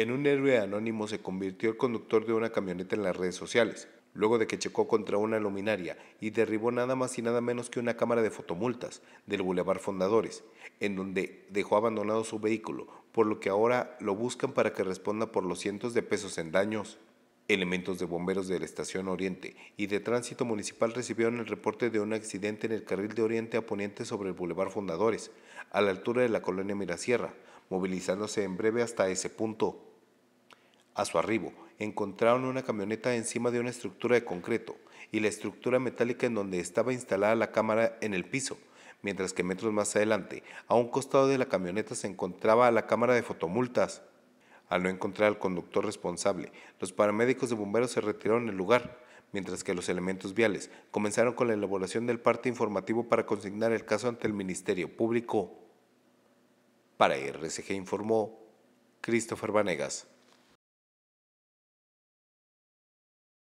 En un héroe anónimo se convirtió el conductor de una camioneta en las redes sociales, luego de que checó contra una luminaria y derribó nada más y nada menos que una cámara de fotomultas del Boulevard Fundadores, en donde dejó abandonado su vehículo, por lo que ahora lo buscan para que responda por los cientos de pesos en daños. Elementos de bomberos de la Estación Oriente y de Tránsito Municipal recibieron el reporte de un accidente en el carril de Oriente a Poniente sobre el Boulevard Fundadores, a la altura de la colonia Mirasierra, movilizándose en breve hasta ese punto. A su arribo, encontraron una camioneta encima de una estructura de concreto y la estructura metálica en donde estaba instalada la cámara en el piso, mientras que metros más adelante, a un costado de la camioneta se encontraba la cámara de fotomultas. Al no encontrar al conductor responsable, los paramédicos de bomberos se retiraron del lugar, mientras que los elementos viales comenzaron con la elaboración del parte informativo para consignar el caso ante el Ministerio Público. Para RCG informó Christopher Vanegas.